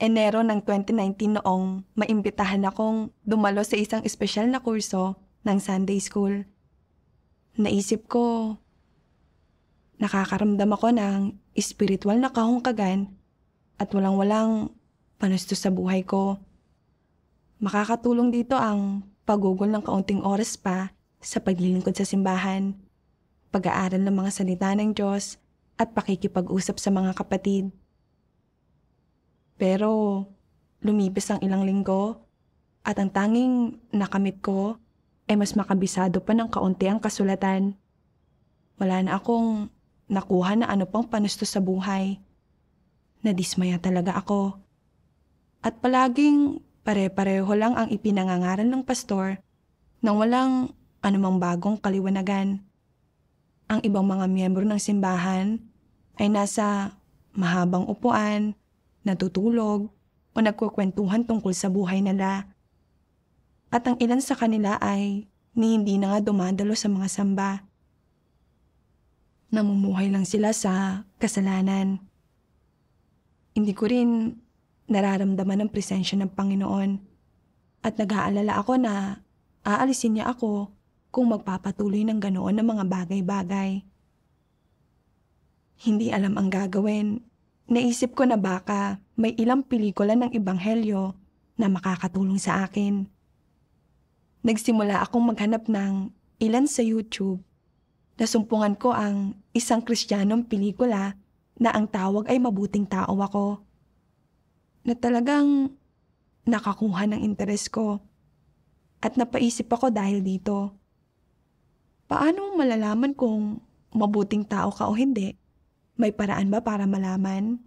Enero ng 2019 noong maimbitahan akong dumalo sa isang espesyal na kurso ng Sunday School. Naisip ko, nakakaramdam ako ng spiritual na kahungkagan at walang-walang panusto sa buhay ko. Makakatulong dito ang pagugol ng kaunting oras pa sa paglilingkod sa simbahan, pag-aaral ng mga salita ng Diyos at pakikipag-usap sa mga kapatid. Pero lumipas ang ilang linggo at ang tanging nakamit ko ay mas makabisado pa ng kaunti ang kasulatan. Wala na akong nakuha na ano pang panusto sa buhay. Nadismaya talaga ako. At palaging pare-pareho lang ang ipinangangaral ng pastor nang walang anumang bagong kaliwanagan. Ang ibang mga miyembro ng simbahan ay nasa mahabang upuan natutulog, o nagkukwentuhan tungkol sa buhay nila. At ang ilan sa kanila ay ni hindi na nga dumadalo sa mga samba. Namumuhay lang sila sa kasalanan. Hindi ko rin nararamdaman ang presensya ng Panginoon at nag-aalala ako na aalisin niya ako kung magpapatuloy ng ganoon ng mga bagay-bagay. Hindi alam ang gagawin Naisip ko na baka may ilang pelikula ng Ebanghelyo na makakatulong sa akin. Nagsimula akong maghanap ng ilan sa YouTube. Nasumpungan ko ang isang kristyanong pelikula na ang tawag ay mabuting tao ako. Na talagang nakakuha ng interes ko. At napaisip ako dahil dito. Paano malalaman kung mabuting tao ka o hindi? May paraan ba para malaman?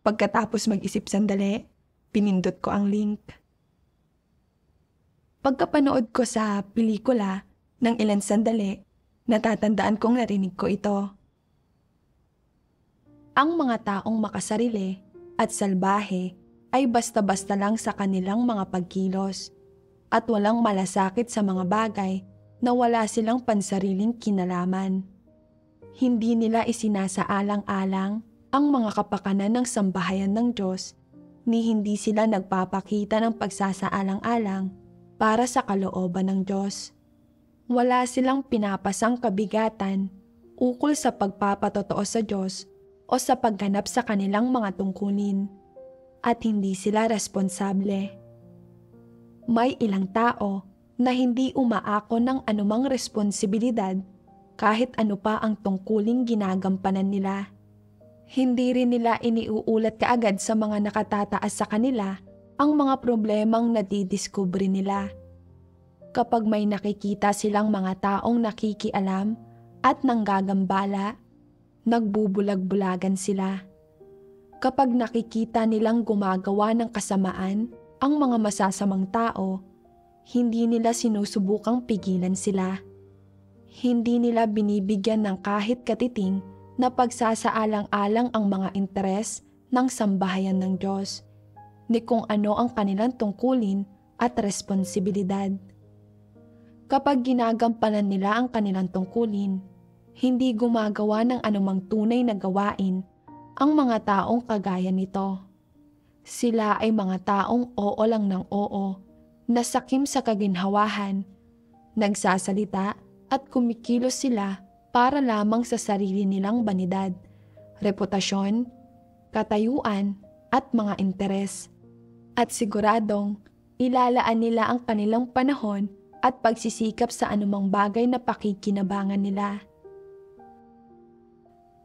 Pagkatapos mag-isip sandali, pinindot ko ang link. Pagkapanood ko sa pelikula ng ilan sandali, natatandaan kong narinig ko ito. Ang mga taong makasarili at salbahe ay basta-basta lang sa kanilang mga pagkilos at walang malasakit sa mga bagay na wala silang pansariling kinalaman hindi nila isinasaalang-alang ang mga kapakanan ng sambahayan ng Diyos ni hindi sila nagpapakita ng pagsasaalang-alang para sa kalooban ng Diyos. Wala silang pinapasang kabigatan ukol sa pagpapatotoo sa Diyos o sa pagganap sa kanilang mga tungkulin at hindi sila responsable. May ilang tao na hindi umaako ng anumang responsibilidad kahit ano pa ang tungkuling ginagampanan nila. Hindi rin nila iniuulat kaagad sa mga nakatataas sa kanila ang mga problemang nadidiskubre nila. Kapag may nakikita silang mga taong nakikialam at nanggagambala, nagbubulag-bulagan sila. Kapag nakikita nilang gumagawa ng kasamaan ang mga masasamang tao, hindi nila sinusubukang pigilan sila hindi nila binibigyan ng kahit katiting na pagsasaalang-alang ang mga interes ng sambahayan ng Diyos, ni kung ano ang kanilang tungkulin at responsibilidad. Kapag ginagampanan nila ang kanilang tungkulin, hindi gumagawa ng anumang tunay na gawain ang mga taong kagaya nito. Sila ay mga taong oo lang ng oo, nasakim sa kaginhawahan, nagsasalita, at kumikilos sila para lamang sa sarili nilang banidad, reputasyon, katayuan at mga interes. At siguradong ilalaan nila ang kanilang panahon at pagsisikap sa anumang bagay na pakikinabangan nila.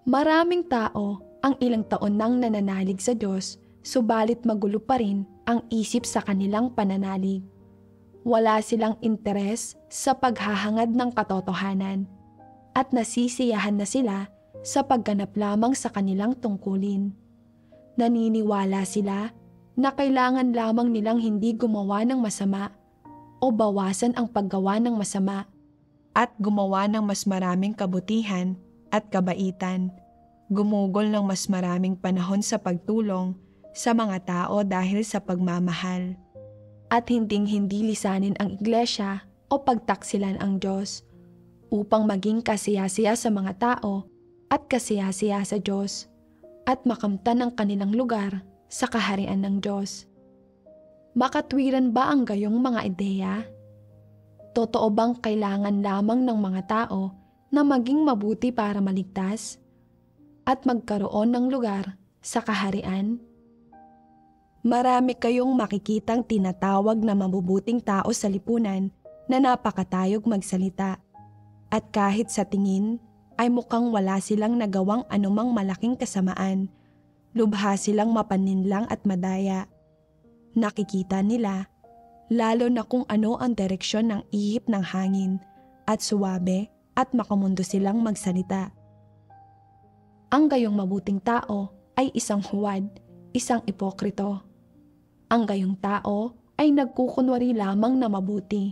Maraming tao ang ilang taon nang nananalig sa Diyos, subalit magulo pa rin ang isip sa kanilang pananalig wala silang interes sa paghahangad ng katotohanan at nasisiyahan na sila sa pagganap lamang sa kanilang tungkulin. Naniniwala sila na kailangan lamang nilang hindi gumawa ng masama o bawasan ang paggawa ng masama at gumawa ng mas maraming kabutihan at kabaitan. Gumugol ng mas maraming panahon sa pagtulong sa mga tao dahil sa pagmamahal at hinding-hindi lisanin ang iglesia o pagtaksilan ang Diyos upang maging kasiyasiya sa mga tao at kasiyasiya sa Diyos at makamtan ang kanilang lugar sa kaharian ng Diyos. Makatwiran ba ang gayong mga ideya? Totoo bang kailangan lamang ng mga tao na maging mabuti para maligtas? At magkaroon ng lugar sa kaharian? marami kayong makikitang tinatawag na mabubuting tao sa lipunan na napakatayog magsalita. At kahit sa tingin ay mukhang wala silang nagawang anumang malaking kasamaan, lubha silang mapaninlang at madaya. Nakikita nila, lalo na kung ano ang direksyon ng ihip ng hangin at suwabe at makamundo silang magsalita. Ang gayong mabuting tao ay isang huwad, isang ipokrito, ang gayong tao ay nagkukunwari lamang na mabuti.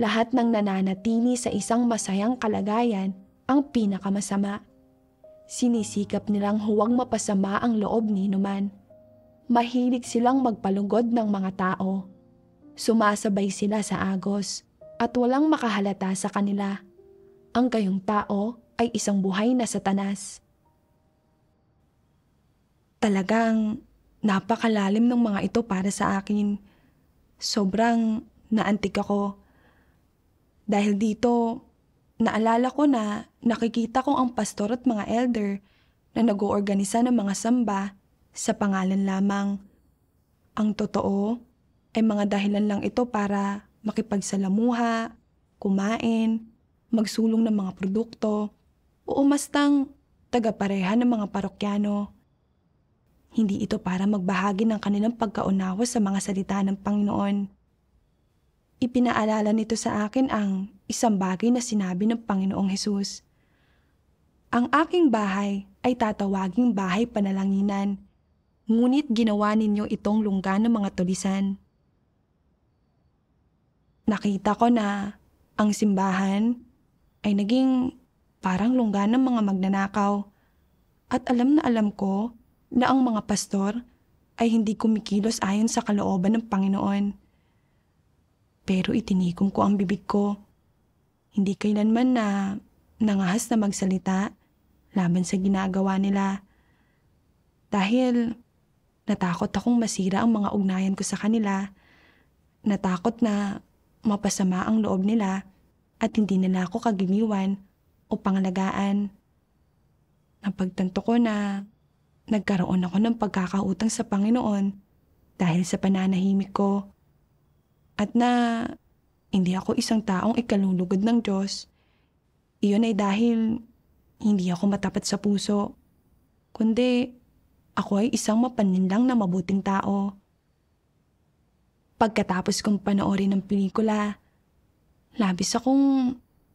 Lahat ng nananatili sa isang masayang kalagayan ang pinakamasama. Sinisikap nilang huwag mapasama ang loob ni Numan. Mahilig silang magpalugod ng mga tao. Sumasabay sila sa agos at walang makahalata sa kanila. Ang gayong tao ay isang buhay na satanas. Talagang Napakalalim ng mga ito para sa akin. Sobrang naantig ako. Dahil dito, naalala ko na nakikita ko ang pastor at mga elder na nag-oorganisa ng mga samba sa pangalan lamang. Ang totoo ay mga dahilan lang ito para makipagsalamuha, kumain, magsulong ng mga produkto, o umastang tagapareha ng mga parokyano. Hindi ito para magbahagi ng kanilang pagkaunawa sa mga salita ng Panginoon. Ipinaalala nito sa akin ang isang bagay na sinabi ng Panginoong Hesus. Ang aking bahay ay tatawaging bahay panalanginan, ngunit ginawa ninyo itong lungga ng mga tulisan. Nakita ko na ang simbahan ay naging parang lungga ng mga magnanakaw. At alam na alam ko na ang mga pastor ay hindi kumikilos ayon sa kalooban ng Panginoon. Pero itinikom ko ang bibig ko. Hindi kailanman na nangahas na magsalita laban sa ginagawa nila. Dahil natakot akong masira ang mga ugnayan ko sa kanila, natakot na mapasama ang loob nila at hindi nila ako kagimiwan o pangalagaan. Napagtanto ko na nagkaroon ako ng pagkakautang sa Panginoon dahil sa pananahimik ko at na hindi ako isang taong ikalulugod ng Diyos. Iyon ay dahil hindi ako matapat sa puso, kundi ako ay isang mapanlinlang na mabuting tao. Pagkatapos kong panoorin ng pelikula, labis akong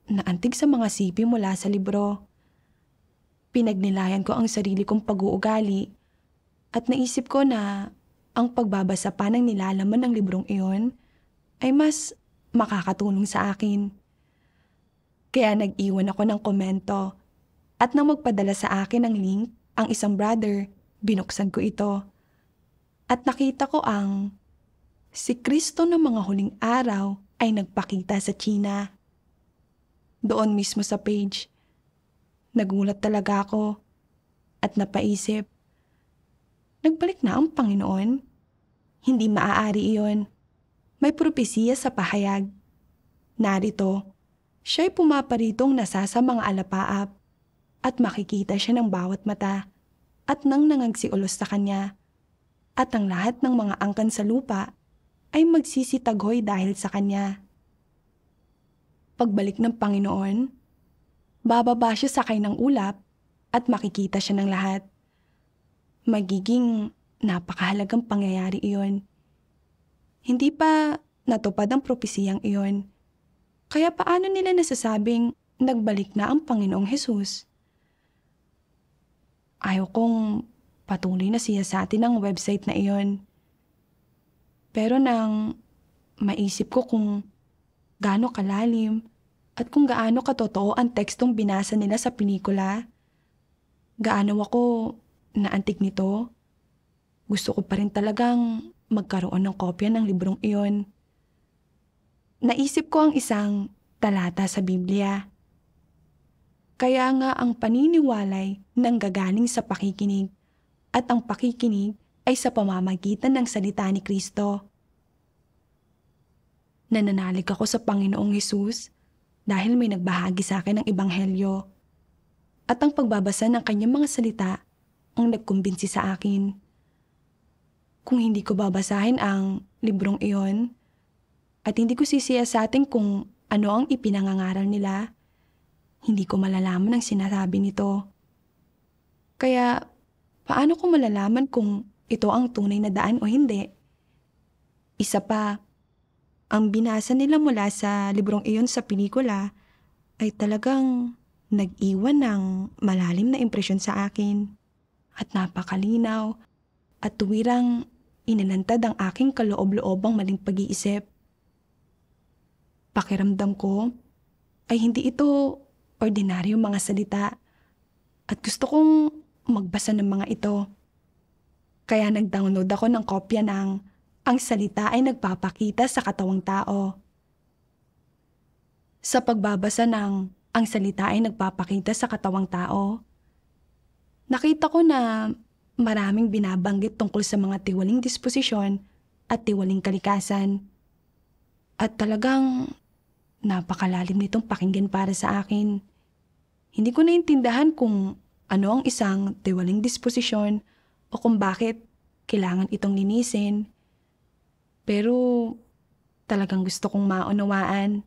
naantig sa mga sipi mula sa libro. Pinagnilayan ko ang sarili kong pag-uugali at naisip ko na ang pagbabasa pa ng nilalaman ng librong iyon ay mas makakatulong sa akin. Kaya nag-iwan ako ng komento at nang magpadala sa akin ng link ang isang brother, binuksan ko ito. At nakita ko ang si Kristo ng mga huling araw ay nagpakita sa China. Doon mismo sa page, Nagulat talaga ako at napaisip, nagbalik na ang Panginoon? Hindi maaari iyon. May propesiya sa pahayag. Narito, siya'y pumaparitong nasa mga alapaap at makikita siya ng bawat mata at nang nangagsiulos sa kanya at ang lahat ng mga angkan sa lupa ay magsisitaghoy dahil sa kanya. Pagbalik ng Panginoon, bababa siya kain ng ulap at makikita siya ng lahat. Magiging napakahalagang pangyayari iyon. Hindi pa natupad ang propesiyang iyon. Kaya paano nila nasasabing nagbalik na ang Panginoong Hesus? Ayaw kong patuloy na siya sa atin ang website na iyon. Pero nang maisip ko kung gaano kalalim at kung gaano katotoo ang tekstong binasa nila sa pinikula. Gaano ako naantig nito. Gusto ko pa rin talagang magkaroon ng kopya ng librong iyon. Naisip ko ang isang talata sa Biblia. Kaya nga ang paniniwalay nang gagaling sa pakikinig at ang pakikinig ay sa pamamagitan ng salita ni Kristo nananalig ako sa Panginoong Hesus dahil may nagbahagi sa akin ng ebanghelyo. At ang pagbabasa ng kanyang mga salita ang nagkumbinsi sa akin. Kung hindi ko babasahin ang librong iyon, at hindi ko sisiya sa atin kung ano ang ipinangangaral nila, hindi ko malalaman ang sinasabi nito. Kaya, paano ko malalaman kung ito ang tunay na daan o hindi? Isa pa, ang binasa nila mula sa librong iyon sa pelikula ay talagang nag-iwan ng malalim na impresyon sa akin at napakalinaw at tuwirang inanantad ang aking kaloob-loobang maling pag-iisip. Pakiramdam ko ay hindi ito ordinaryo mga salita at gusto kong magbasa ng mga ito. Kaya nag-download ako ng kopya ng ang salita ay nagpapakita sa katawang tao. Sa pagbabasa ng ang salita ay nagpapakita sa katawang tao, nakita ko na maraming binabanggit tungkol sa mga tiwaling disposisyon at tiwaling kalikasan. At talagang napakalalim nitong pakinggan para sa akin. Hindi ko naintindahan kung ano ang isang tiwaling disposisyon o kung bakit kailangan itong linisin, pero talagang gusto kong maunawaan.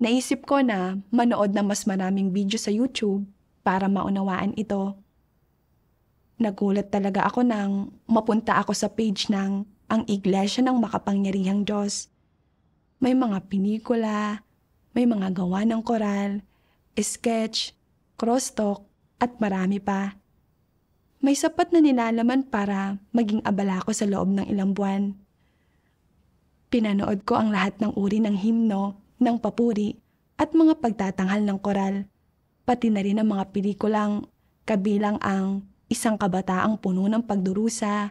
Naisip ko na manood na mas maraming video sa YouTube para maunawaan ito. Nagulat talaga ako nang mapunta ako sa page ng Ang Iglesia ng Makapangyarihang Diyos. May mga pinikula, may mga gawa ng koral, sketch, crosstalk, at marami pa. May sapat na nilalaman para maging abala ko sa loob ng ilang buwan. Pinanood ko ang lahat ng uri ng himno, ng papuri, at mga pagtatanghal ng koral, pati na rin ang mga pelikulang kabilang ang isang kabataang puno ng pagdurusa,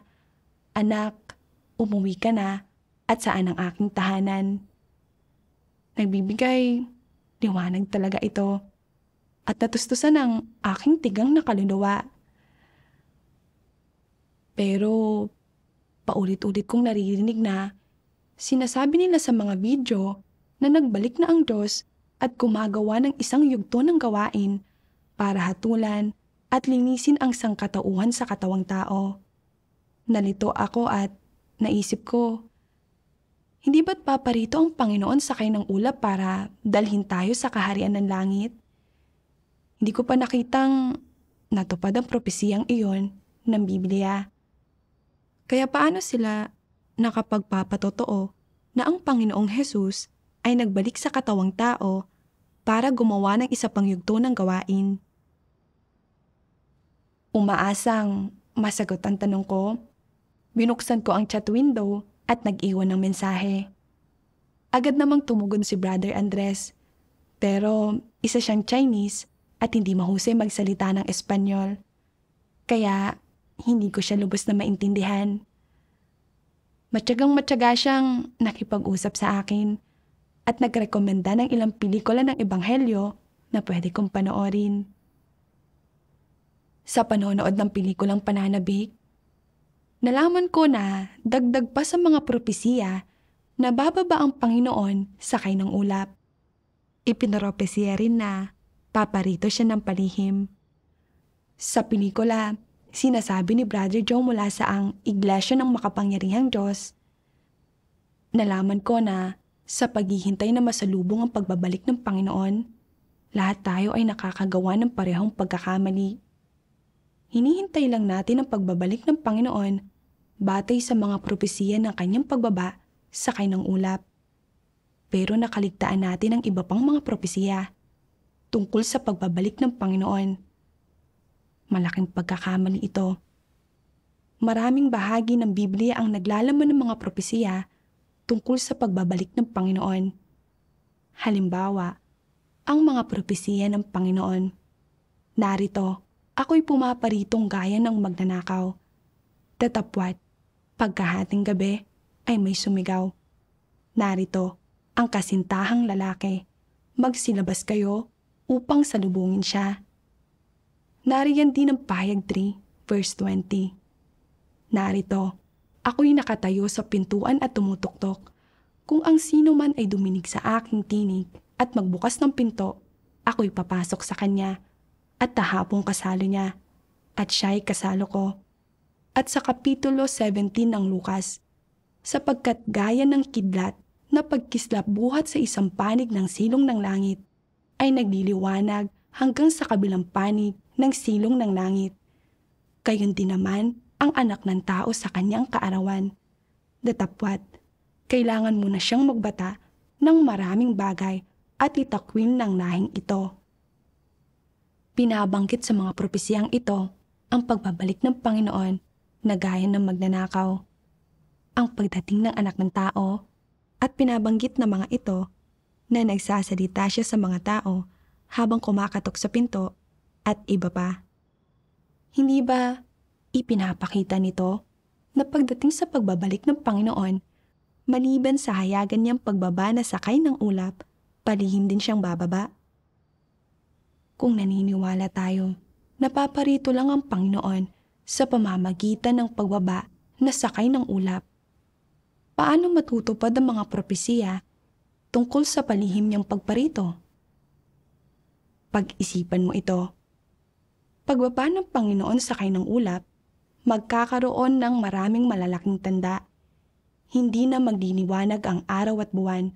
anak, umuwi ka na, at saan ang aking tahanan. Nagbibigay, liwanag talaga ito, at natustusan ang aking tigang na kaluluwa. Pero paulit-ulit kong naririnig na Sinasabi nila sa mga video na nagbalik na ang Diyos at gumagawa ng isang yugto ng gawain para hatulan at linisin ang sangkatauhan sa katawang tao. Nalito ako at naisip ko, hindi ba't paparito ang Panginoon sakay ng ulap para dalhin tayo sa kaharian ng langit? Hindi ko pa nakitang natupad ang propesiyang iyon ng Biblia. Kaya paano sila nakapagpapatotoo na ang Panginoong Hesus ay nagbalik sa katawang tao para gumawa ng isa pang yugto ng gawain. Umaasang masagot ang tanong ko, binuksan ko ang chat window at nag-iwan ng mensahe. Agad namang tumugon si Brother Andres, pero isa siyang Chinese at hindi mahusay magsalita ng Espanyol. Kaya hindi ko siya lubos na maintindihan. Matyagang matyaga siyang nakipag-usap sa akin at nagrekomenda ng ilang pelikula ng Ebanghelyo na pwede kong panoorin. Sa panonood ng pelikulang pananabik, nalaman ko na dagdag pa sa mga propesiya na bababa ang Panginoon sakay ng ulap. Ipinaropesiya rin na paparito siya ng palihim. Sa pelikula, Sinasabi ni Brother Joe mula sa ang Iglesia ng Makapangyarihang Diyos, nalaman ko na sa paghihintay na masalubong ang pagbabalik ng Panginoon, lahat tayo ay nakakagawa ng parehong pagkakamali. Hinihintay lang natin ang pagbabalik ng Panginoon batay sa mga propesiya ng kanyang pagbaba sa kainang ulap. Pero nakaligtaan natin ang iba pang mga propesiya tungkol sa pagbabalik ng Panginoon Malaking pagkakamali ito. Maraming bahagi ng Biblia ang naglalaman ng mga propesiya tungkol sa pagbabalik ng Panginoon. Halimbawa, ang mga propesiya ng Panginoon. Narito, ako'y pumaparitong gaya ng magnanakaw. Tatapwat, pagkahating gabi ay may sumigaw. Narito, ang kasintahang lalaki. Magsilabas kayo upang salubungin siya. Nariyan din ang payag 3, verse 20. Narito, ako'y nakatayo sa pintuan at tumutuktok. Kung ang sino man ay duminig sa aking tinig at magbukas ng pinto, ako'y papasok sa kanya at tahapong kasalo niya at siya'y kasalo ko. At sa Kapitulo 17 ng Lukas, sapagkat gaya ng kidlat na pagkislap buhat sa isang panig ng silong ng langit, ay nagliliwanag hanggang sa kabilang panig ng silong ng langit. Kayon din naman ang anak ng tao sa kanyang kaarawan. Datapwat, kailangan mo na siyang magbata ng maraming bagay at itakwil ng lahing ito. Pinabangkit sa mga propesiyang ito ang pagbabalik ng Panginoon na gaya ng magnanakaw. Ang pagdating ng anak ng tao at pinabanggit ng mga ito na nagsasalita siya sa mga tao habang kumakatok sa pinto at iba pa. Hindi ba ipinapakita nito na pagdating sa pagbabalik ng Panginoon, maliban sa hayagan niyang pagbaba na sakay ng ulap, palihim din siyang bababa? Kung naniniwala tayo, napaparito lang ang Panginoon sa pamamagitan ng pagbaba na sakay ng ulap. Paano matutupad ang mga propesiya tungkol sa palihim niyang pagparito? Pag-isipan mo ito pagbaba ng Panginoon sa ng ulap, magkakaroon ng maraming malalaking tanda. Hindi na magdiniwanag ang araw at buwan,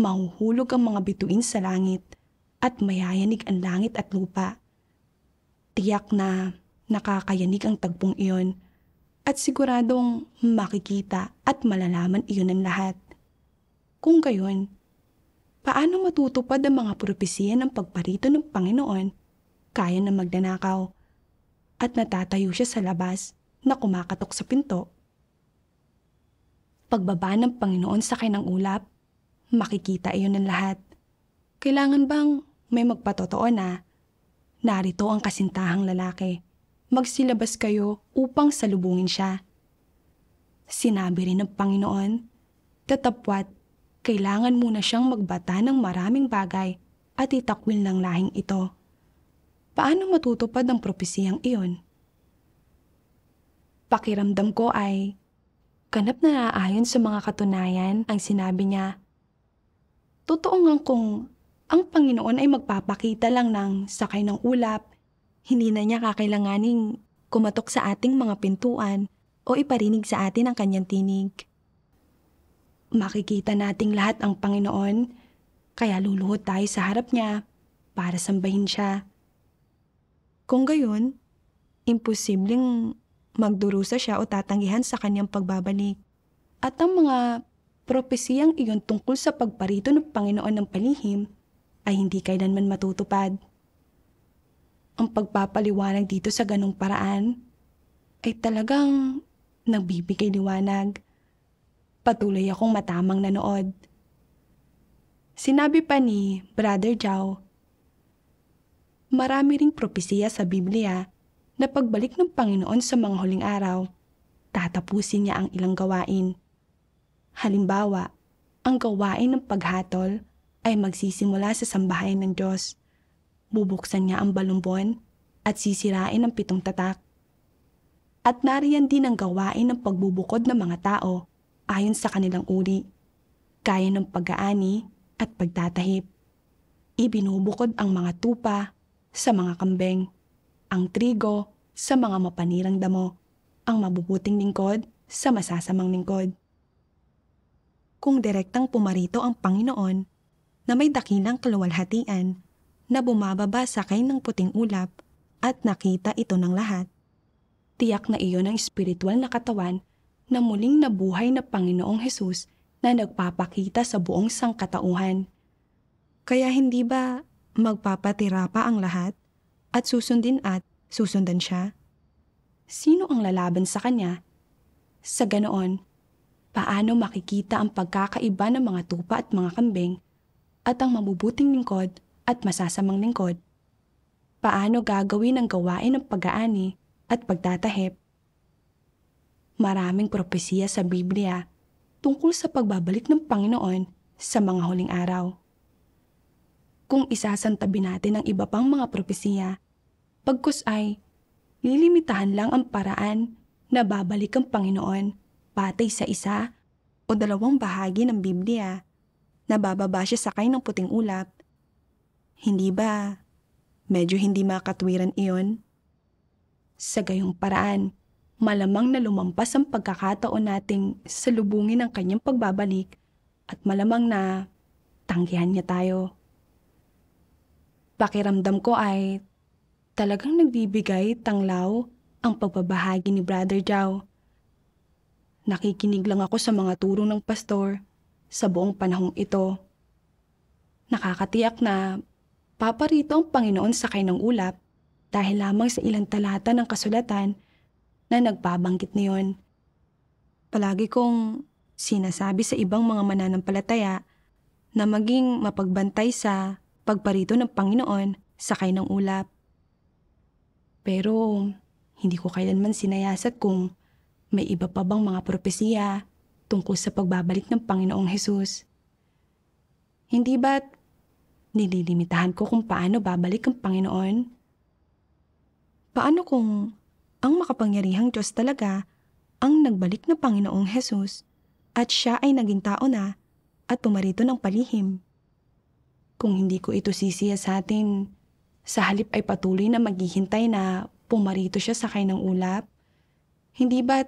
mahuhulog ang mga bituin sa langit, at mayayanig ang langit at lupa. Tiyak na nakakayanig ang tagpong iyon, at siguradong makikita at malalaman iyon ng lahat. Kung gayon, paano matutupad ang mga propesya ng pagparito ng Panginoon kaya na magnanakaw. At natatayo siya sa labas na kumakatok sa pinto. Pagbaba ng Panginoon sa ng ulap, makikita iyon ng lahat. Kailangan bang may magpatotoo na narito ang kasintahang lalaki. Magsilabas kayo upang salubungin siya. Sinabi rin ng Panginoon, tatapwat, kailangan muna siyang magbata ng maraming bagay at itakwil ng lahing ito paano matutupad ang propesiyang iyon. Pakiramdam ko ay ganap na naayon sa mga katunayan ang sinabi niya. Totoo nga kung ang Panginoon ay magpapakita lang ng sakay ng ulap, hindi na niya kakailanganing kumatok sa ating mga pintuan o iparinig sa atin ang kanyang tinig. Makikita nating lahat ang Panginoon, kaya luluhod tayo sa harap niya para sambahin siya. Kung gayon, imposibleng magdurusa siya o tatanggihan sa kanyang pagbabalik. At ang mga propesiyang iyon tungkol sa pagparito ng Panginoon ng palihim ay hindi kailanman matutupad. Ang pagpapaliwanag dito sa ganong paraan ay talagang nagbibigay liwanag. Patuloy akong matamang nanood. Sinabi pa ni Brother Jow marami ring propesiya sa Biblia na pagbalik ng Panginoon sa mga huling araw, tatapusin niya ang ilang gawain. Halimbawa, ang gawain ng paghatol ay magsisimula sa sambahayan ng Diyos. Bubuksan niya ang balumbon at sisirain ang pitong tatak. At nariyan din ang gawain ng pagbubukod ng mga tao ayon sa kanilang uri, kaya ng pag-aani at pagtatahip. Ibinubukod ang mga tupa sa mga kambing, ang trigo sa mga mapanirang damo, ang mabubuting lingkod sa masasamang lingkod. Kung direktang pumarito ang Panginoon na may dakilang kaluwalhatian na bumababa sa kain ng puting ulap at nakita ito ng lahat, tiyak na iyon ang espiritual na katawan na muling nabuhay na Panginoong Hesus na nagpapakita sa buong sangkatauhan. Kaya hindi ba Magpapatira pa ang lahat? At susundin at susundan siya? Sino ang lalaban sa kanya? Sa ganoon, paano makikita ang pagkakaiba ng mga tupa at mga kambing at ang mabubuting lingkod at masasamang lingkod? Paano gagawin ang gawain ng pag-aani at pagtatahip? Maraming propesiya sa Biblia tungkol sa pagbabalik ng Panginoon sa mga huling araw kung isasantabi natin ang iba pang mga propesiya, pagkus ay lilimitahan lang ang paraan na babalik ang Panginoon patay sa isa o dalawang bahagi ng Biblia na bababa siya sakay ng puting ulap. Hindi ba medyo hindi makatwiran iyon? Sa gayong paraan, malamang na lumampas ang pagkakataon nating salubungin ang kanyang pagbabalik at malamang na tanggihan niya tayo. Pakiramdam ko ay talagang nagbibigay tanglaw ang pagbabahagi ni Brother Jao. Nakikinig lang ako sa mga turo ng pastor sa buong panahong ito. Nakakatiyak na paparito ang Panginoon sa ng ulap dahil lamang sa ilang talata ng kasulatan na nagbabanggit niyon. Palagi kong sinasabi sa ibang mga mananampalataya na maging mapagbantay sa pagparito ng Panginoon, sakay ng ulap. Pero hindi ko kailanman sinayasat kung may iba pa bang mga propesiya tungkol sa pagbabalik ng Panginoong Hesus. Hindi ba't nililimitahan ko kung paano babalik ang Panginoon? Paano kung ang makapangyarihang Diyos talaga ang nagbalik na Panginoong Hesus at siya ay naging tao na at pumarito ng palihim? Kung hindi ko ito sisiya sa atin, sa halip ay patuloy na maghihintay na pumarito siya sa kain ng ulap. Hindi ba't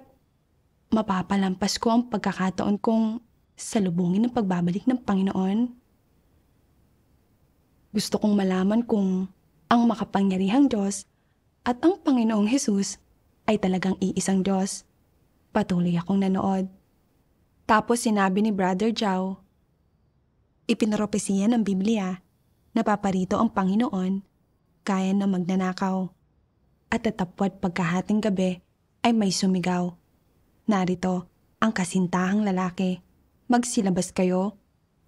mapapalampas ko ang pagkakataon kong salubungin ng pagbabalik ng Panginoon? Gusto kong malaman kung ang makapangyarihang Diyos at ang Panginoong Hesus ay talagang iisang Diyos. Patuloy akong nanood. Tapos sinabi ni Brother Jow ipinropesiya ng Biblia na paparito ang Panginoon, kaya na magnanakaw. At tatapwat pagkahating gabi ay may sumigaw. Narito ang kasintahang lalaki. Magsilabas kayo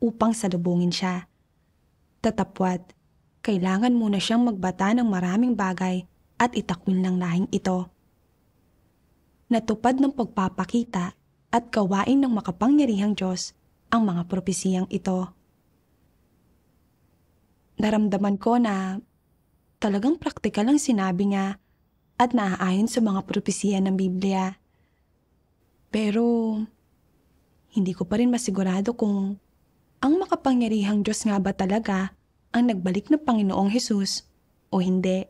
upang salubungin siya. Tatapwat, kailangan muna siyang magbata ng maraming bagay at itakwil ng lahing ito. Natupad ng pagpapakita at gawain ng makapangyarihang Diyos ang mga propesiyang ito. Naramdaman ko na talagang praktikal ang sinabi niya at naaayon sa mga propesiya ng Biblia. Pero hindi ko pa rin masigurado kung ang makapangyarihang Diyos nga ba talaga ang nagbalik ng Panginoong Hesus o hindi.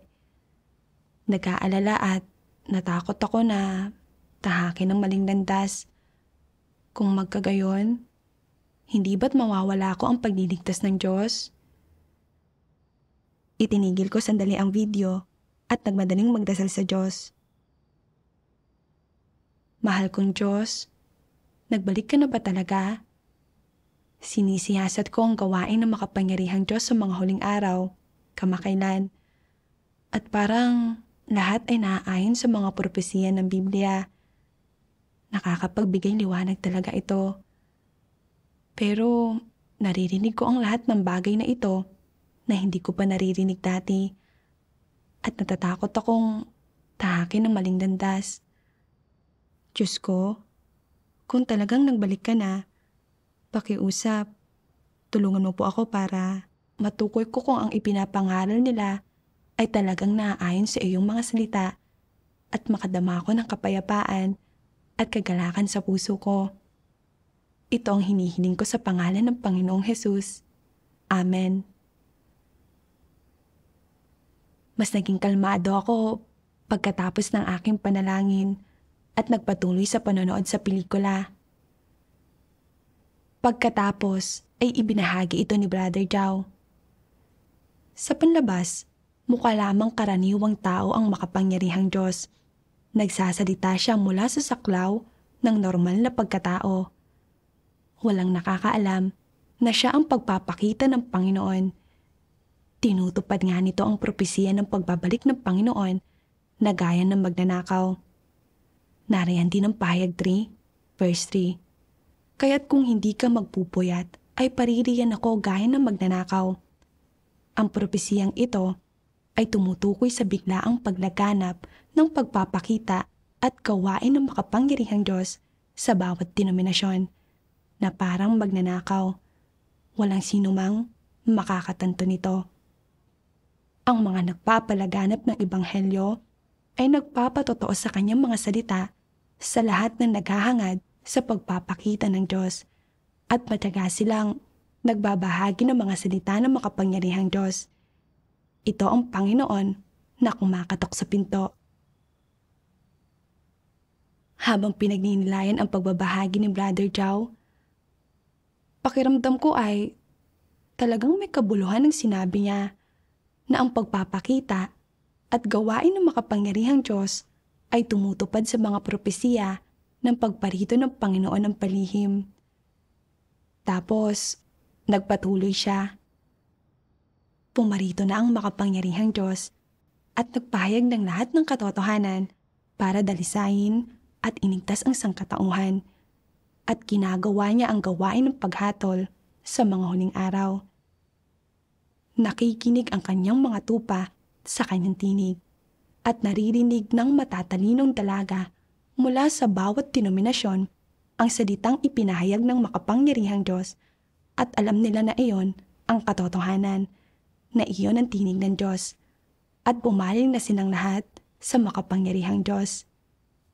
Nag-aalala at natakot ako na tahakin ng maling landas. Kung magkagayon, hindi ba't mawawala ko ang pagliligtas ng Diyos? Itinigil ko sandali ang video at nagmadaling magdasal sa Diyos. Mahal kong Diyos, nagbalik ka na ba talaga? Sinisiyasat ko ang gawain ng makapangyarihang Diyos sa mga huling araw, kamakailan, at parang lahat ay naaayon sa mga propesiya ng Biblia. Nakakapagbigay liwanag talaga ito. Pero naririnig ko ang lahat ng bagay na ito na hindi ko pa naririnig dati at natatakot akong tahakin ng maling dandas. Diyos ko, kung talagang nagbalik ka na, pakiusap, tulungan mo po ako para matukoy ko kung ang ipinapangaral nila ay talagang naaayon sa iyong mga salita at makadama ako ng kapayapaan at kagalakan sa puso ko. Ito ang hinihiling ko sa pangalan ng Panginoong Hesus. Amen. Mas naging kalmado ako pagkatapos ng aking panalangin at nagpatuloy sa panonood sa pelikula. Pagkatapos ay ibinahagi ito ni Brother Jow. Sa panlabas, mukha lamang karaniwang tao ang makapangyarihang Diyos. Nagsasalita siya mula sa saklaw ng normal na pagkatao. Walang nakakaalam na siya ang pagpapakita ng Panginoon Tinutupad nga nito ang propesya ng pagbabalik ng Panginoon na gaya ng magnanakaw. Narayan din ang pahayag 3, verse 3. Kaya't kung hindi ka magpupuyat, ay paririyan ako gaya ng magnanakaw. Ang propesiyang ito ay tumutukoy sa biglaang paglaganap ng pagpapakita at gawain ng makapangyarihang Diyos sa bawat denominasyon na parang magnanakaw. Walang sinumang makakatanto nito ang mga nagpapalaganap ng Ebanghelyo ay nagpapatotoo sa kanyang mga salita sa lahat ng naghahangad sa pagpapakita ng Diyos at mataga silang nagbabahagi ng mga salita ng makapangyarihang Diyos. Ito ang Panginoon na kumakatok sa pinto. Habang pinagninilayan ang pagbabahagi ni Brother Jow, pakiramdam ko ay talagang may kabuluhan ang sinabi niya na ang pagpapakita at gawain ng makapangyarihang Diyos ay tumutupad sa mga propesiya ng pagparito ng Panginoon ng palihim. Tapos, nagpatuloy siya. Pumarito na ang makapangyarihang Diyos at nagpahayag ng lahat ng katotohanan para dalisayin at inigtas ang sangkatauhan at ginagawa niya ang gawain ng paghatol sa mga huling araw nakikinig ang kanyang mga tupa sa kanyang tinig at naririnig ng matatalinong dalaga mula sa bawat denominasyon ang salitang ipinahayag ng makapangyarihang Diyos at alam nila na iyon ang katotohanan na iyon ang tinig ng Diyos at bumaling na sinang lahat sa makapangyarihang Diyos.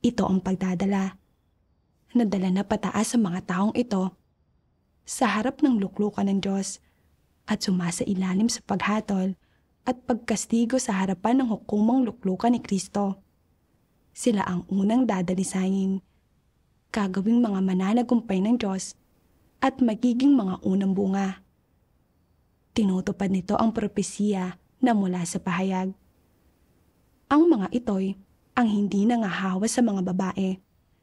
Ito ang pagdadala. Nadala na pataas sa mga taong ito sa harap ng luklukan ng Diyos at sumasa ilalim sa paghatol at pagkastigo sa harapan ng hukumang luklukan ni Kristo. Sila ang unang dadalisayin, kagawing mga mananagumpay ng Diyos at magiging mga unang bunga. Tinutupad nito ang propesiya na mula sa pahayag. Ang mga ito'y ang hindi nangahawa sa mga babae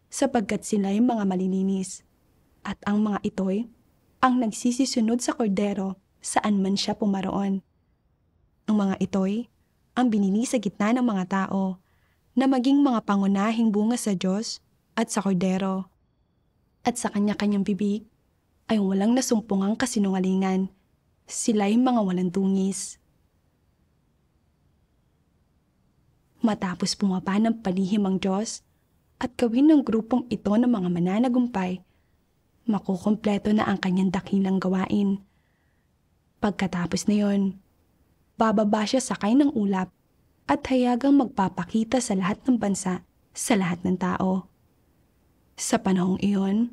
sapagkat sila'y mga malilinis at ang mga ito'y ang nagsisisunod sa kordero saan man siya pumaroon. Ang mga ito'y ang binili sa gitna ng mga tao na maging mga pangunahing bunga sa Diyos at sa kordero. At sa kanya-kanyang bibig ay walang nasumpungang kasinungalingan. Sila'y mga walang tungis. Matapos pumaba ng palihim ang Diyos at gawin ng grupong ito ng mga mananagumpay, makukumpleto na ang kanyang dakilang gawain Pagkatapos na yon, bababa siya sakay ng ulap at hayagang magpapakita sa lahat ng bansa, sa lahat ng tao. Sa panahong iyon,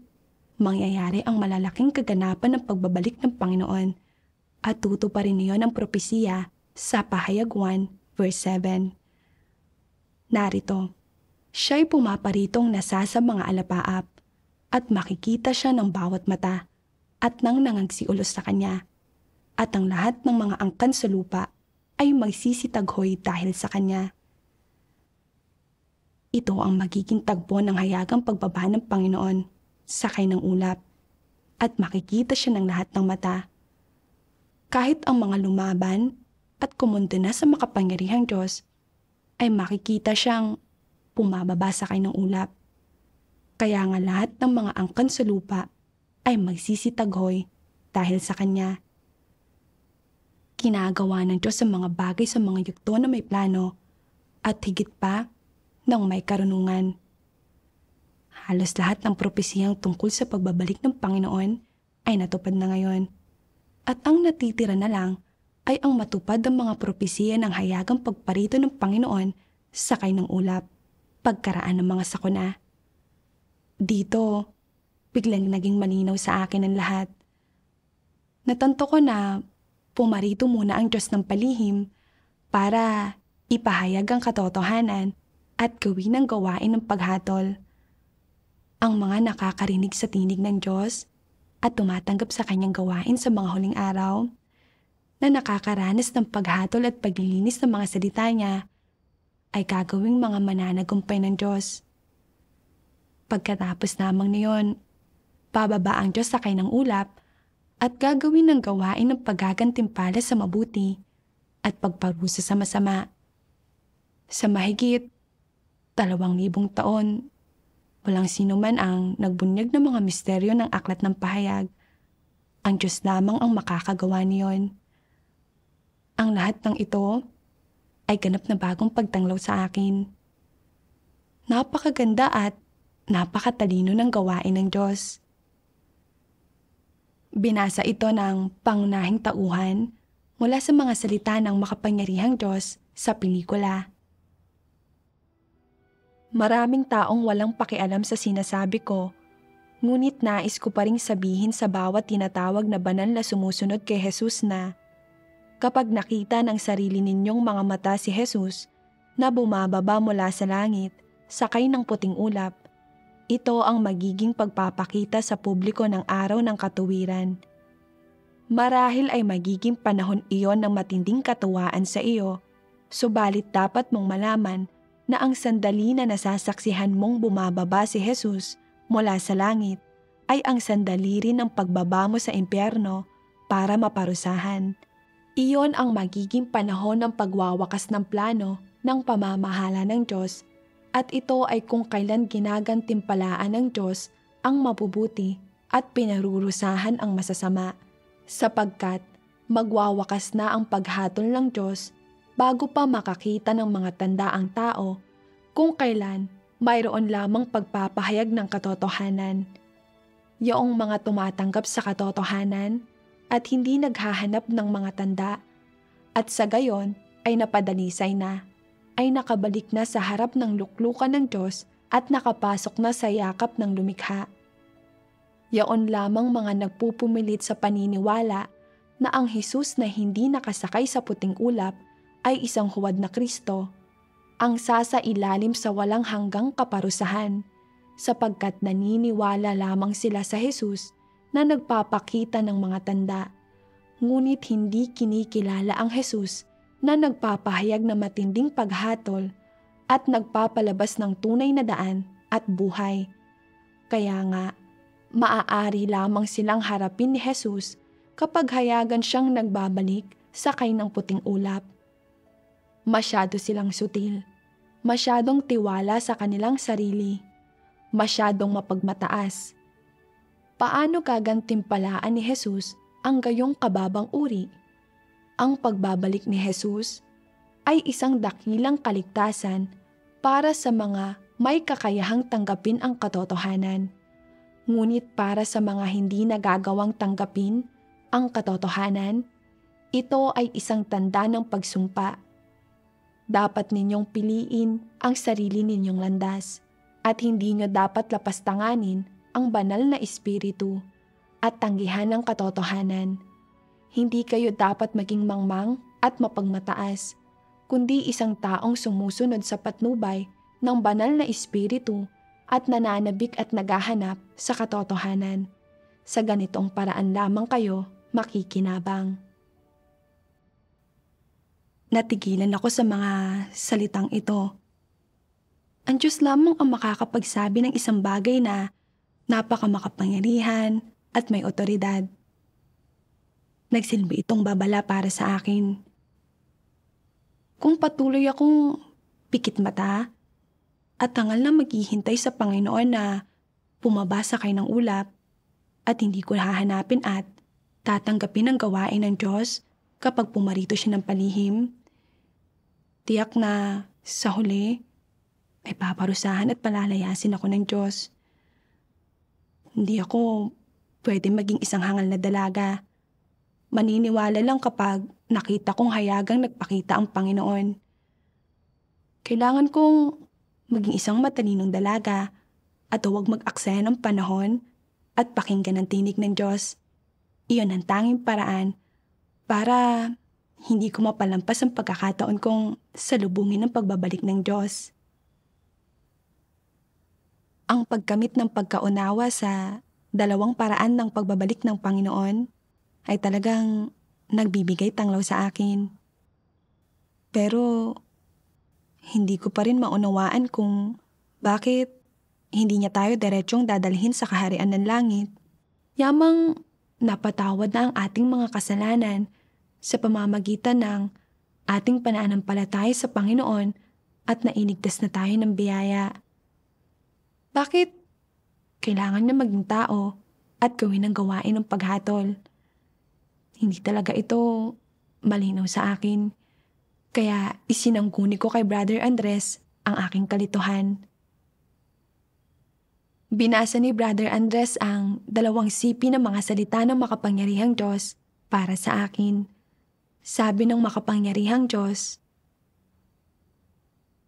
mangyayari ang malalaking kaganapan ng pagbabalik ng Panginoon at pa rin niyon ang propesiya sa Pahayag 1 verse 7. Narito, siya'y pumaparitong nasasa mga alapaap at makikita siya ng bawat mata at nang nangagsiulos sa kanya at ang lahat ng mga angkan sa lupa ay magsisitaghoy dahil sa kanya. Ito ang magiging tagpo ng hayagang pagbaba ng Panginoon, sakay ng ulap, at makikita siya ng lahat ng mata. Kahit ang mga lumaban at kumunti na sa makapangyarihang Diyos, ay makikita siyang pumababa sakay ng ulap. Kaya nga lahat ng mga angkan sa lupa ay magsisitaghoy dahil sa kanya ginagawa ng Diyos ang mga bagay sa mga yugto na may plano at higit pa ng may karunungan. Halos lahat ng propesiyang tungkol sa pagbabalik ng Panginoon ay natupad na ngayon. At ang natitira na lang ay ang matupad ang mga propesiya ng hayagang pagparito ng Panginoon sakay ng ulap, pagkaraan ng mga sakuna. Dito, biglang naging malinaw sa akin ang lahat. Natanto ko na pumarito muna ang Diyos ng palihim para ipahayag ang katotohanan at gawin ang gawain ng paghatol. Ang mga nakakarinig sa tinig ng Diyos at tumatanggap sa kanyang gawain sa mga huling araw na nakakaranas ng paghatol at paglilinis ng mga salita niya ay gagawing mga mananagumpay ng Diyos. Pagkatapos namang niyon, bababa ang Diyos sakay ng ulap at gagawin ng gawain ng pagagantimpala sa mabuti at pagparusa sa masama. Sa mahigit, dalawang libong taon, walang sino man ang nagbunyag ng mga misteryo ng aklat ng pahayag. Ang Diyos lamang ang makakagawa niyon. Ang lahat ng ito ay ganap na bagong pagtanglaw sa akin. Napakaganda at napakatalino ng gawain ng Diyos. Binasa ito ng pangunahing tauhan mula sa mga salita ng makapangyarihang Diyos sa pelikula. Maraming taong walang pakialam sa sinasabi ko, ngunit nais ko pa rin sabihin sa bawat tinatawag na banal na sumusunod kay Jesus na, kapag nakita ng sarili ninyong mga mata si Jesus na bumababa mula sa langit, sakay ng puting ulap, ito ang magiging pagpapakita sa publiko ng araw ng katuwiran. Marahil ay magiging panahon iyon ng matinding katuwaan sa iyo, subalit dapat mong malaman na ang sandali na nasasaksihan mong bumababa si Jesus mula sa langit ay ang sandali rin ng pagbaba mo sa impyerno para maparusahan. Iyon ang magiging panahon ng pagwawakas ng plano ng pamamahala ng Diyos at ito ay kung kailan ginagantimpalaan ng Diyos ang mabubuti at pinarurusahan ang masasama, sapagkat magwawakas na ang paghatol ng Diyos bago pa makakita ng mga tanda ang tao kung kailan mayroon lamang pagpapahayag ng katotohanan. Yaong mga tumatanggap sa katotohanan at hindi naghahanap ng mga tanda at sa gayon ay napadalisay na ay nakabalik na sa harap ng luklukan ng Diyos at nakapasok na sa yakap ng lumikha. Yaon lamang mga nagpupumilit sa paniniwala na ang Hesus na hindi nakasakay sa puting ulap ay isang huwad na Kristo, ang sasa ilalim sa walang hanggang kaparusahan, sapagkat naniniwala lamang sila sa Hesus na nagpapakita ng mga tanda, ngunit hindi kinikilala ang Hesus na nagpapahayag na matinding paghatol at nagpapalabas ng tunay na daan at buhay. Kaya nga, maaari lamang silang harapin ni Jesus kapag hayagan siyang nagbabalik sakay ng puting ulap. Masyado silang sutil. Masyadong tiwala sa kanilang sarili. Masyadong mapagmataas. Paano kagantimpalaan ni Jesus ang gayong kababang uri? ang pagbabalik ni Jesus ay isang dakilang kaligtasan para sa mga may kakayahang tanggapin ang katotohanan. Ngunit para sa mga hindi nagagawang tanggapin ang katotohanan, ito ay isang tanda ng pagsumpa. Dapat ninyong piliin ang sarili ninyong landas at hindi nyo dapat lapastanganin ang banal na espiritu at tanggihan ng katotohanan hindi kayo dapat maging mangmang at mapagmataas, kundi isang taong sumusunod sa patnubay ng banal na espiritu at nananabik at naghahanap sa katotohanan. Sa ganitong paraan lamang kayo makikinabang. Natigilan ako sa mga salitang ito. Ang Diyos lamang ang makakapagsabi ng isang bagay na napakamakapangyarihan at may otoridad. Nagsilbi itong babala para sa akin. Kung patuloy akong pikit mata at tangal na maghihintay sa Panginoon na pumaba sa kay ng ulap at hindi ko hahanapin at tatanggapin ang gawain ng Diyos kapag pumarito siya ng palihim, tiyak na sa huli ay paparusahan at palalayasin ako ng Diyos. Hindi ako pwede maging isang hangal na dalaga Maniniwala lang kapag nakita kong hayagang nagpakita ang Panginoon. Kailangan kong maging isang matalinong dalaga at huwag mag-aksaya ng panahon at pakinggan ang tinig ng Diyos. Iyon ang tanging paraan para hindi ko mapalampas ang pagkakataon kong salubungin ang pagbabalik ng Diyos. Ang pagkamit ng pagkaunawa sa dalawang paraan ng pagbabalik ng Panginoon ay talagang nagbibigay tanglaw sa akin. Pero hindi ko pa rin maunawaan kung bakit hindi niya tayo diretsong dadalhin sa kaharian ng langit. Yamang napatawad na ang ating mga kasalanan sa pamamagitan ng ating pananampalataya sa Panginoon at nainigtas na tayo ng biyaya. Bakit kailangan niya maging tao at gawin ang gawain ng paghatol? Hindi talaga ito malinaw sa akin. Kaya isinangguni ko kay Brother Andres ang aking kalituhan. Binasa ni Brother Andres ang dalawang sipi ng mga salita ng makapangyarihang Diyos para sa akin. Sabi ng makapangyarihang Diyos,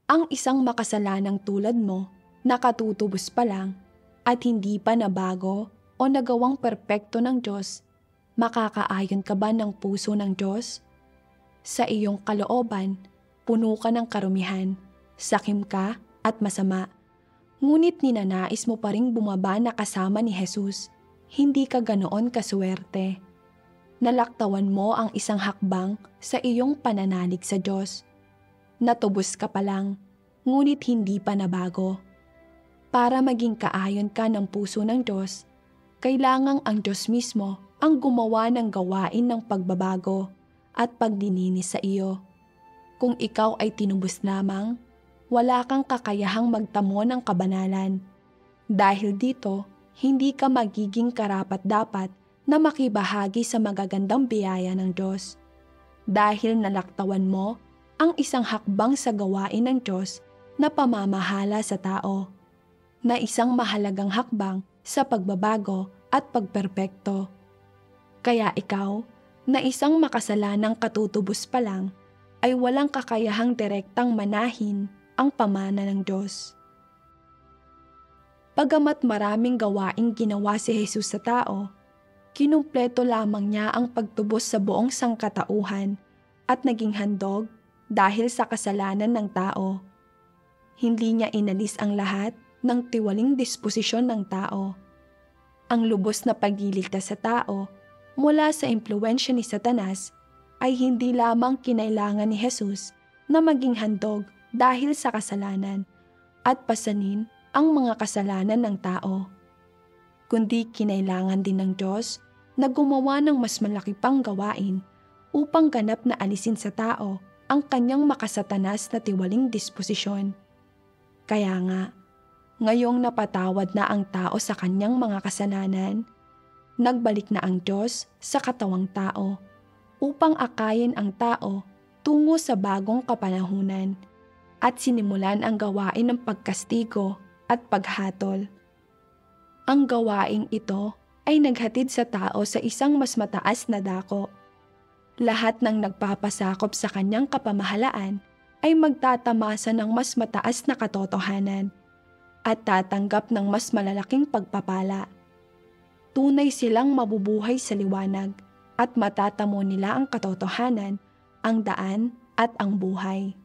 Ang isang makasalanang tulad mo, nakatutubos pa lang, at hindi pa nabago o nagawang perpekto ng Diyos makakaayon ka ba ng puso ng Diyos? Sa iyong kalooban, puno ka ng karumihan, sakim ka at masama. Ngunit ninanais mo pa ring bumaba na kasama ni Jesus. Hindi ka ganoon kaswerte. Nalaktawan mo ang isang hakbang sa iyong pananalig sa Diyos. Natubos ka pa lang, ngunit hindi pa nabago. Para maging kaayon ka ng puso ng Diyos, kailangang ang Diyos mismo ang gumawa ng gawain ng pagbabago at pagdinini sa iyo. Kung ikaw ay tinubos namang, wala kang kakayahang magtamo ng kabanalan. Dahil dito, hindi ka magiging karapat-dapat na makibahagi sa magagandang biyaya ng Diyos. Dahil nalaktawan mo ang isang hakbang sa gawain ng Diyos na pamamahala sa tao, na isang mahalagang hakbang sa pagbabago at pagperpekto. Kaya ikaw, na isang makasalanang katutubos pa lang, ay walang kakayahang direktang manahin ang pamana ng Diyos. Pagamat maraming gawaing ginawa si Jesus sa tao, kinumpleto lamang niya ang pagtubos sa buong sangkatauhan at naging handog dahil sa kasalanan ng tao. Hindi niya inalis ang lahat ng tiwaling disposisyon ng tao. Ang lubos na pagliligtas sa tao mula sa impluensya ni Satanas ay hindi lamang kinailangan ni Jesus na maging handog dahil sa kasalanan at pasanin ang mga kasalanan ng tao. Kundi kinailangan din ng Diyos na gumawa ng mas malaki pang gawain upang ganap na alisin sa tao ang kanyang makasatanas na tiwaling disposisyon. Kaya nga, ngayong napatawad na ang tao sa kanyang mga kasalanan, nagbalik na ang Diyos sa katawang tao upang akayin ang tao tungo sa bagong kapanahunan at sinimulan ang gawain ng pagkastigo at paghatol. Ang gawaing ito ay naghatid sa tao sa isang mas mataas na dako. Lahat ng nagpapasakop sa kanyang kapamahalaan ay magtatamasa ng mas mataas na katotohanan at tatanggap ng mas malalaking pagpapala tunay silang mabubuhay sa liwanag at matatamo nila ang katotohanan, ang daan at ang buhay.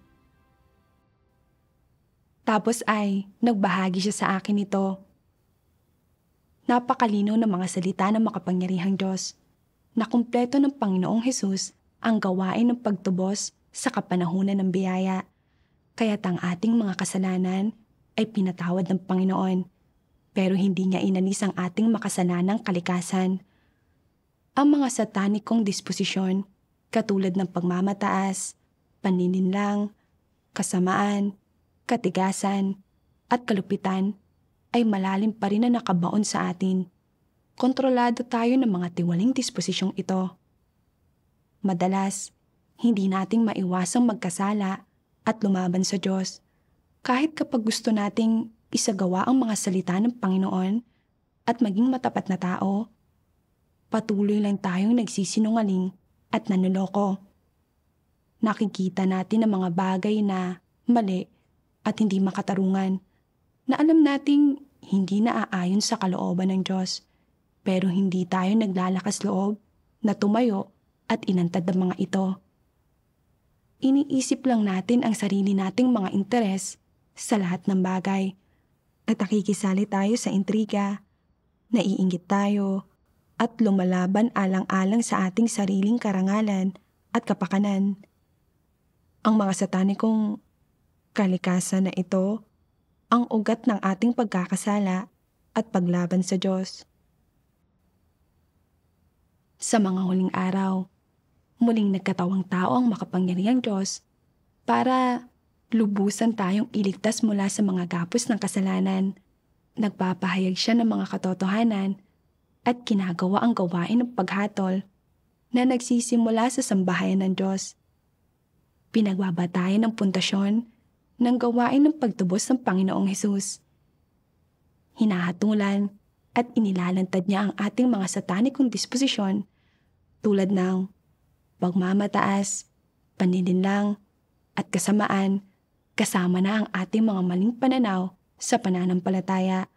Tapos ay, nagbahagi siya sa akin ito. Napakalino ng mga salita ng makapangyarihang Diyos na kumpleto ng Panginoong Hesus ang gawain ng pagtubos sa kapanahunan ng biyaya. Kaya't ang ating mga kasalanan ay pinatawad ng Panginoon pero hindi niya inalis ang ating makasananang kalikasan. Ang mga satanikong disposisyon, katulad ng pagmamataas, paninilang, kasamaan, katigasan, at kalupitan, ay malalim pa rin na nakabaon sa atin. Kontrolado tayo ng mga tiwaling disposisyong ito. Madalas, hindi nating maiwasang magkasala at lumaban sa Diyos kahit kapag gusto nating isagawa ang mga salita ng Panginoon at maging matapat na tao. Patuloy lang tayong nagsisinungaling at nanuloko. Nakikita natin ang mga bagay na mali at hindi makatarungan na alam nating hindi naaayon sa kalooban ng Diyos pero hindi tayo naglalakas loob na tumayo at inantad ang mga ito. Iniisip lang natin ang sarili nating mga interes sa lahat ng bagay at nakikisali tayo sa intriga, naiingit tayo, at lumalaban alang-alang sa ating sariling karangalan at kapakanan. Ang mga satanikong kalikasan na ito ang ugat ng ating pagkakasala at paglaban sa Diyos. Sa mga huling araw, muling nagkatawang tao ang makapangyarihang Diyos para lubusan tayong iligtas mula sa mga gapos ng kasalanan. Nagpapahayag siya ng mga katotohanan at kinagawa ang gawain ng paghatol na nagsisimula sa sambahayan ng Diyos. Pinagbabatayan ng puntasyon ng gawain ng pagtubos ng Panginoong Hesus. Hinahatulan at inilalantad niya ang ating mga satanikong disposisyon tulad ng pagmamataas, panilinlang, at kasamaan kasama na ang ating mga maling pananaw sa pananampalataya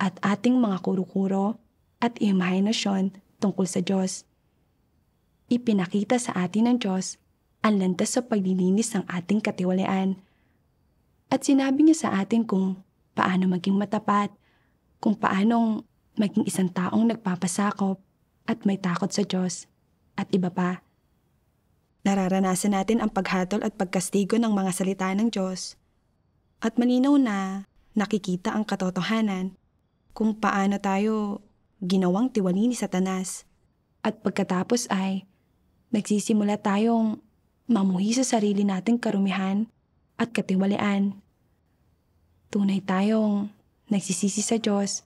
at ating mga kuro-kuro at imahinasyon tungkol sa Diyos. Ipinakita sa atin ng Diyos ang landas sa paglilinis ng ating katiwalaan. At sinabi niya sa atin kung paano maging matapat, kung paanong maging isang taong nagpapasakop at may takot sa Diyos, at iba pa. Nararanasan natin ang paghatol at pagkastigo ng mga salita ng Diyos. At malinaw na nakikita ang katotohanan kung paano tayo ginawang tiwali ni Satanas. At pagkatapos ay nagsisimula tayong mamuhi sa sarili nating karumihan at katiwalian. Tunay tayong nagsisisi sa Diyos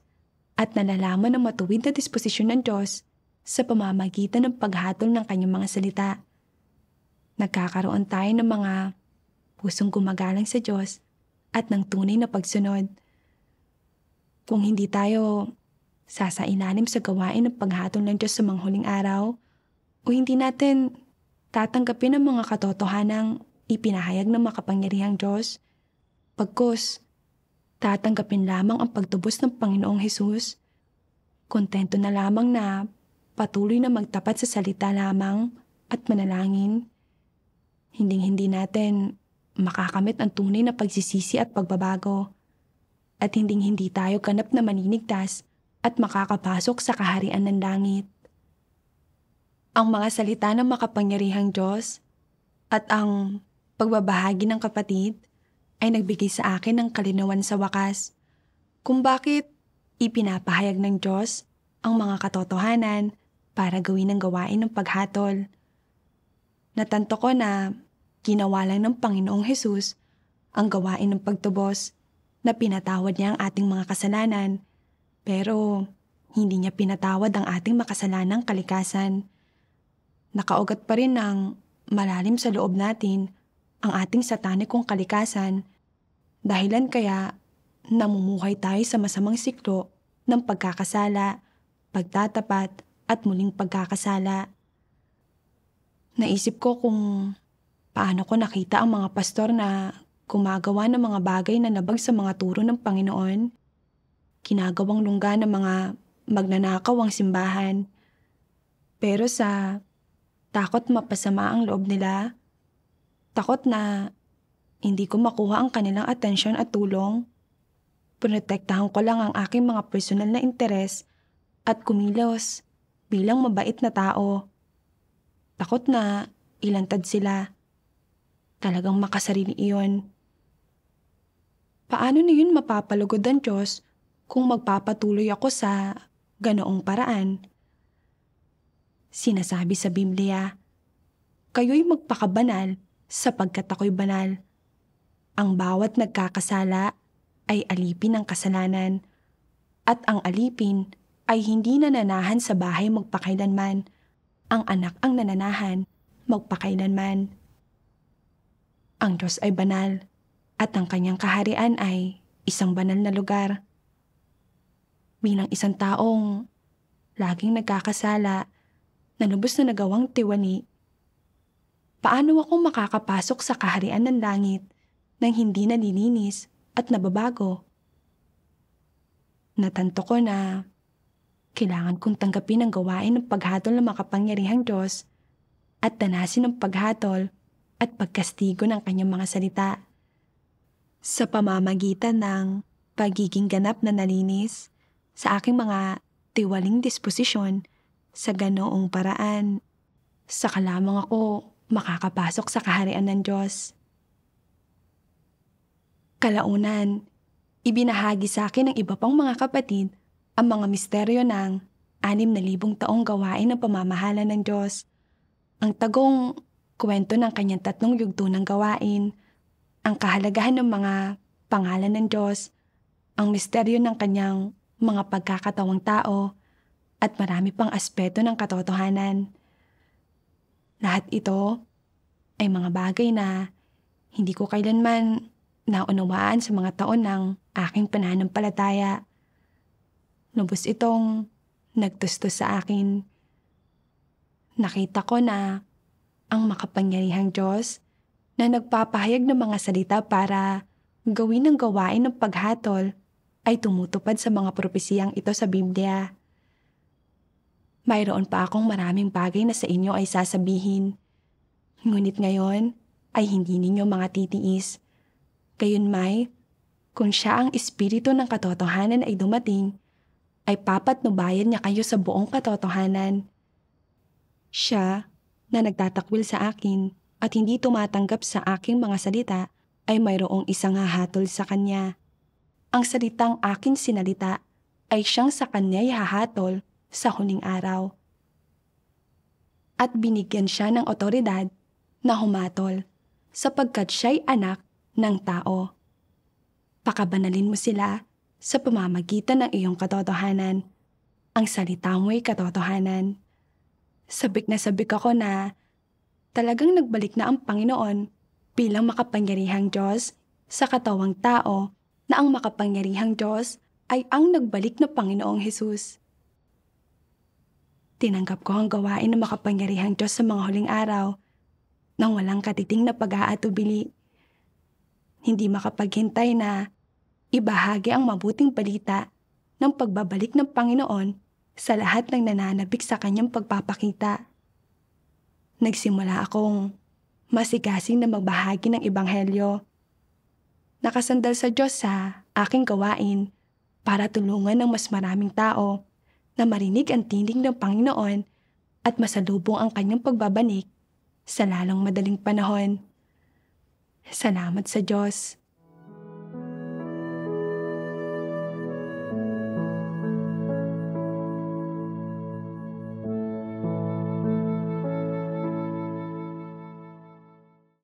at nalalaman ang matuwid na disposisyon ng Diyos sa pamamagitan ng paghatol ng kanyang mga salita nagkakaroon tayo ng mga pusong gumagalang sa Diyos at ng tunay na pagsunod. Kung hindi tayo sasainanim sa gawain ng paghatol ng Diyos sa mga huling araw, o hindi natin tatanggapin ang mga katotohanang ipinahayag ng makapangyarihang Diyos, pagkos, tatanggapin lamang ang pagtubos ng Panginoong Hesus, kontento na lamang na patuloy na magtapat sa salita lamang at manalangin hinding-hindi natin makakamit ang tunay na pagsisisi at pagbabago. At hinding-hindi tayo ganap na maninigtas at makakapasok sa kaharian ng langit. Ang mga salita ng makapangyarihang Diyos at ang pagbabahagi ng kapatid ay nagbigay sa akin ng kalinawan sa wakas kung bakit ipinapahayag ng Diyos ang mga katotohanan para gawin ang gawain ng paghatol. Natanto ko na ginawa lang ng Panginoong Hesus ang gawain ng pagtubos na pinatawad niya ang ating mga kasalanan, pero hindi niya pinatawad ang ating makasalanang kalikasan. Nakaugat pa rin ng malalim sa loob natin ang ating satanikong kalikasan, dahilan kaya namumuhay tayo sa masamang siklo ng pagkakasala, pagtatapat at muling pagkakasala. Naisip ko kung paano ko nakita ang mga pastor na gumagawa ng mga bagay na nabag sa mga turo ng Panginoon, kinagawang lungga ng mga magnanakaw ang simbahan. Pero sa takot mapasama ang loob nila, takot na hindi ko makuha ang kanilang atensyon at tulong, protektahan ko lang ang aking mga personal na interes at kumilos bilang mabait na tao. Takot na ilantad sila Talagang makasarili iyon. Paano na yun mapapalugod ang Diyos kung magpapatuloy ako sa ganoong paraan? Sinasabi sa Biblia, Kayo'y magpakabanal sapagkat ako'y banal. Ang bawat nagkakasala ay alipin ng kasalanan at ang alipin ay hindi nananahan sa bahay magpakailanman. Ang anak ang nananahan magpakailanman. Ang Diyos ay banal at ang kanyang kaharian ay isang banal na lugar. Bilang isang taong laging nagkakasala na lubos na nagawang tiwani, paano ako makakapasok sa kaharian ng langit nang hindi nalilinis at nababago? Natanto ko na kailangan kong tanggapin ang gawain ng paghatol ng makapangyarihang Diyos at tanasin ng paghatol at pagkastigo ng kanyang mga salita. Sa pamamagitan ng pagiging ganap na nalinis sa aking mga tiwaling disposisyon sa ganoong paraan, saka lamang ako makakapasok sa kaharian ng Diyos. Kalaunan, ibinahagi sa akin ng iba pang mga kapatid ang mga misteryo ng anim na libong taong gawain ng pamamahala ng Diyos. Ang tagong kwento ng kanyang tatlong yugto ng gawain, ang kahalagahan ng mga pangalan ng Diyos, ang misteryo ng kanyang mga pagkakatawang tao, at marami pang aspeto ng katotohanan. Lahat ito ay mga bagay na hindi ko kailanman naunawaan sa mga taon ng aking pananampalataya. Lubos itong nagtustos sa akin. Nakita ko na ang makapangyarihang Diyos na nagpapahayag ng mga salita para gawin ang gawain ng paghatol ay tumutupad sa mga propesiyang ito sa Biblia. Mayroon pa akong maraming bagay na sa inyo ay sasabihin. Ngunit ngayon ay hindi ninyo mga titiis. Gayon may, kung siya ang espiritu ng katotohanan ay dumating, ay papatnubayan niya kayo sa buong katotohanan. Siya na nagtatakwil sa akin at hindi tumatanggap sa aking mga salita ay mayroong isang hahatol sa kanya. Ang salitang akin sinalita ay siyang sa kanya'y hahatol sa huling araw. At binigyan siya ng otoridad na humatol sapagkat siya'y anak ng tao. Pakabanalin mo sila sa pamamagitan ng iyong katotohanan. Ang salita mo'y katotohanan sabik na sabik ako na talagang nagbalik na ang Panginoon bilang makapangyarihang Diyos sa katawang tao na ang makapangyarihang Diyos ay ang nagbalik na Panginoong Hesus. Tinanggap ko ang gawain ng makapangyarihang Diyos sa mga huling araw nang walang katiting na pag-aatubili. Hindi makapaghintay na ibahagi ang mabuting balita ng pagbabalik ng Panginoon sa lahat ng nananabik sa kanyang pagpapakita. Nagsimula akong masigasing na magbahagi ng ebanghelyo. Nakasandal sa Diyos sa aking gawain para tulungan ng mas maraming tao na marinig ang tinding ng Panginoon at masalubong ang kanyang pagbabanik sa lalong madaling panahon. Salamat sa Diyos.